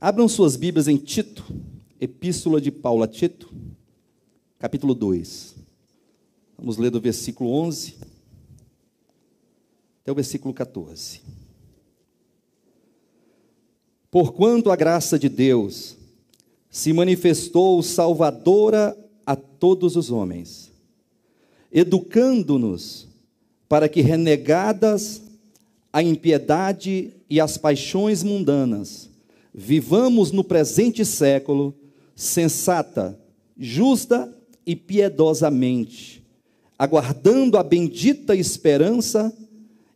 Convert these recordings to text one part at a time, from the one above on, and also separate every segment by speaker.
Speaker 1: Abram suas Bíblias em Tito, Epístola de Paulo a Tito, capítulo 2. Vamos ler do versículo 11 até o versículo 14. Porquanto a graça de Deus se manifestou salvadora a todos os homens, educando-nos para que, renegadas a impiedade e as paixões mundanas, Vivamos no presente século sensata, justa e piedosamente, aguardando a bendita esperança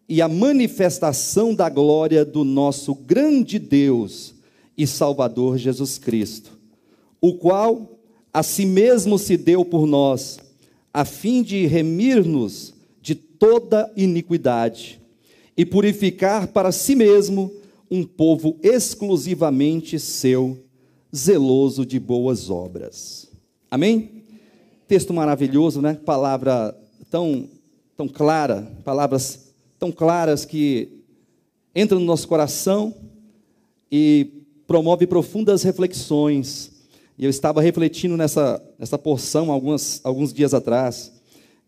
Speaker 1: e a manifestação da glória do nosso grande Deus e Salvador Jesus Cristo, o qual a si mesmo se deu por nós, a fim de remir-nos de toda iniquidade e purificar para si mesmo um povo exclusivamente seu, zeloso de boas obras. Amém? Texto maravilhoso, né? Palavra tão, tão clara, palavras tão claras que entram no nosso coração e promove profundas reflexões. E eu estava refletindo nessa, nessa porção algumas, alguns dias atrás,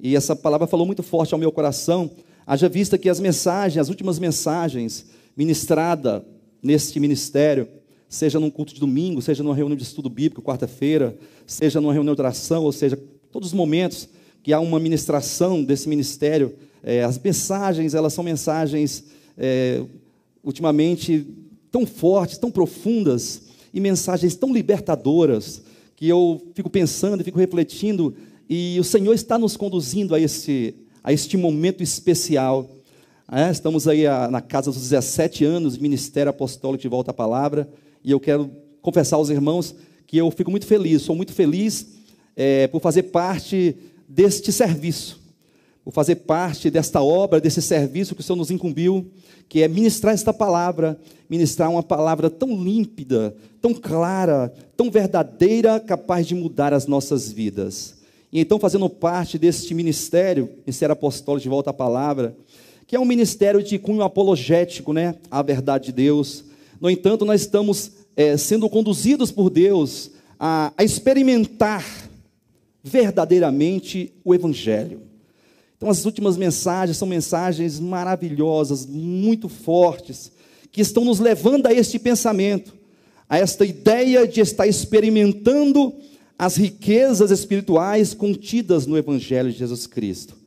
Speaker 1: e essa palavra falou muito forte ao meu coração, haja vista que as mensagens, as últimas mensagens, ministrada neste ministério, seja num culto de domingo, seja numa reunião de estudo bíblico quarta-feira, seja numa reunião de oração, ou seja, todos os momentos que há uma ministração desse ministério, é, as mensagens, elas são mensagens é, ultimamente tão fortes, tão profundas e mensagens tão libertadoras que eu fico pensando e fico refletindo e o Senhor está nos conduzindo a esse a este momento especial é, estamos aí ah, na casa dos 17 anos de ministério apostólico de volta à palavra, e eu quero confessar aos irmãos que eu fico muito feliz, sou muito feliz é, por fazer parte deste serviço, por fazer parte desta obra, desse serviço que o Senhor nos incumbiu, que é ministrar esta palavra, ministrar uma palavra tão límpida, tão clara, tão verdadeira, capaz de mudar as nossas vidas. E então, fazendo parte deste ministério, ministério apostólico de volta à palavra, que é um ministério de cunho apologético, né? A verdade de Deus. No entanto, nós estamos é, sendo conduzidos por Deus a, a experimentar verdadeiramente o Evangelho. Então, as últimas mensagens são mensagens maravilhosas, muito fortes, que estão nos levando a este pensamento, a esta ideia de estar experimentando as riquezas espirituais contidas no Evangelho de Jesus Cristo.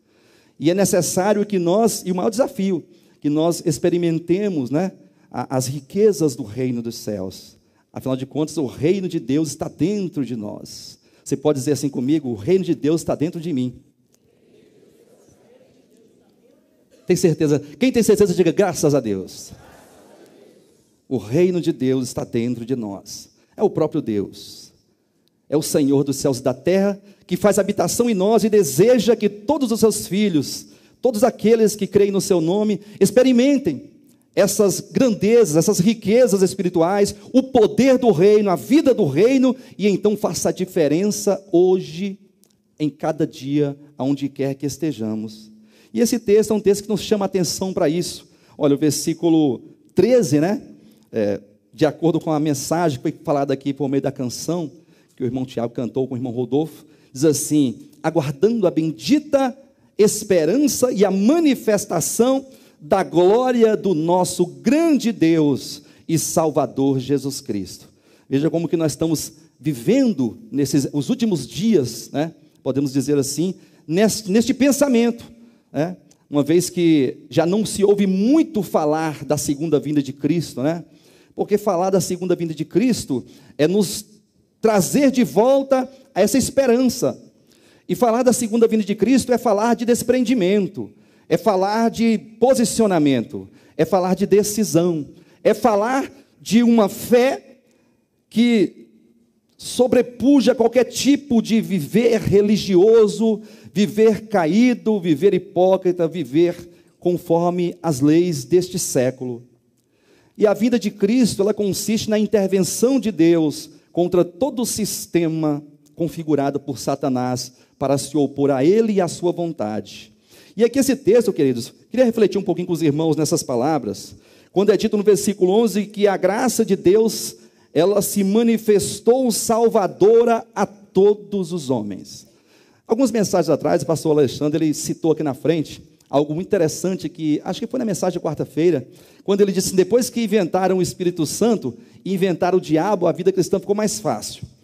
Speaker 1: E é necessário que nós, e o maior desafio, que nós experimentemos né, as riquezas do reino dos céus. Afinal de contas, o reino de Deus está dentro de nós. Você pode dizer assim comigo: o reino de Deus está dentro de mim. Tem certeza? Quem tem certeza, diga graças a Deus. O reino de Deus está dentro de nós. É o próprio Deus é o Senhor dos céus e da terra, que faz habitação em nós e deseja que todos os seus filhos, todos aqueles que creem no seu nome, experimentem essas grandezas, essas riquezas espirituais, o poder do reino, a vida do reino, e então faça a diferença hoje, em cada dia, aonde quer que estejamos. E esse texto é um texto que nos chama atenção para isso. Olha, o versículo 13, né? É, de acordo com a mensagem que foi falada aqui por meio da canção, que o irmão Tiago cantou com o irmão Rodolfo, diz assim: aguardando a bendita esperança e a manifestação da glória do nosso grande Deus e Salvador Jesus Cristo. Veja como que nós estamos vivendo nesses os últimos dias, né? Podemos dizer assim, neste, neste pensamento, né? Uma vez que já não se ouve muito falar da segunda vinda de Cristo, né? Porque falar da segunda vinda de Cristo é nos trazer de volta essa esperança. E falar da segunda vinda de Cristo é falar de desprendimento, é falar de posicionamento, é falar de decisão, é falar de uma fé que sobrepuja qualquer tipo de viver religioso, viver caído, viver hipócrita, viver conforme as leis deste século. E a vida de Cristo, ela consiste na intervenção de Deus contra todo o sistema configurado por Satanás para se opor a ele e à sua vontade. E aqui esse texto, queridos, queria refletir um pouquinho com os irmãos nessas palavras, quando é dito no versículo 11 que a graça de Deus, ela se manifestou salvadora a todos os homens. Algumas mensagens atrás, o pastor Alexandre ele citou aqui na frente algo muito interessante que acho que foi na mensagem de quarta-feira, quando ele disse: depois que inventaram o Espírito Santo e inventaram o diabo, a vida cristã ficou mais fácil.